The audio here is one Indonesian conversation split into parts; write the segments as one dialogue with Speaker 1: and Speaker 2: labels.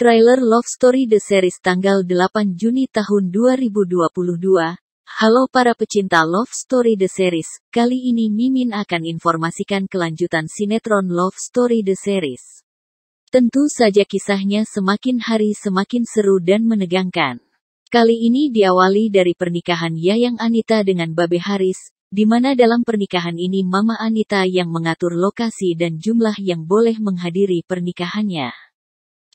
Speaker 1: Trailer Love Story The Series tanggal 8 Juni tahun 2022. Halo para pecinta Love Story The Series, kali ini Mimin akan informasikan kelanjutan sinetron Love Story The Series. Tentu saja kisahnya semakin hari semakin seru dan menegangkan. Kali ini diawali dari pernikahan Yayang Anita dengan Babe Haris, di mana dalam pernikahan ini Mama Anita yang mengatur lokasi dan jumlah yang boleh menghadiri pernikahannya.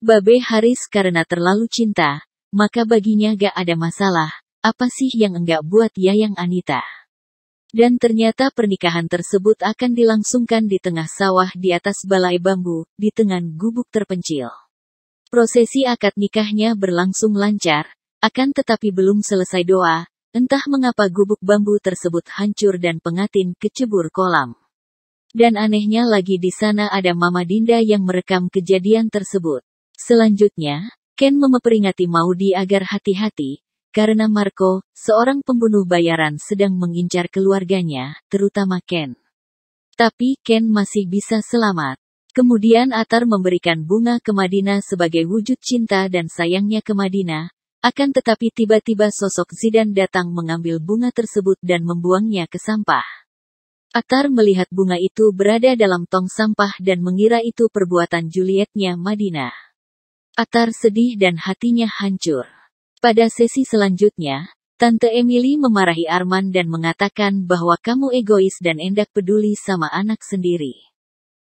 Speaker 1: Babe Haris karena terlalu cinta, maka baginya gak ada masalah, apa sih yang enggak buat Yayang Anita. Dan ternyata pernikahan tersebut akan dilangsungkan di tengah sawah di atas balai bambu, di tengah gubuk terpencil. Prosesi akad nikahnya berlangsung lancar, akan tetapi belum selesai doa, entah mengapa gubuk bambu tersebut hancur dan pengantin kecebur kolam. Dan anehnya lagi di sana ada Mama Dinda yang merekam kejadian tersebut. Selanjutnya, Ken memperingati Maudi agar hati-hati, karena Marco, seorang pembunuh bayaran sedang mengincar keluarganya, terutama Ken. Tapi Ken masih bisa selamat. Kemudian Atar memberikan bunga ke Madinah sebagai wujud cinta dan sayangnya ke Madinah, akan tetapi tiba-tiba sosok Zidan datang mengambil bunga tersebut dan membuangnya ke sampah. Atar melihat bunga itu berada dalam tong sampah dan mengira itu perbuatan Julietnya Madinah. Atar sedih dan hatinya hancur. Pada sesi selanjutnya, Tante Emily memarahi Arman
Speaker 2: dan mengatakan bahwa kamu egois dan endak peduli sama anak sendiri.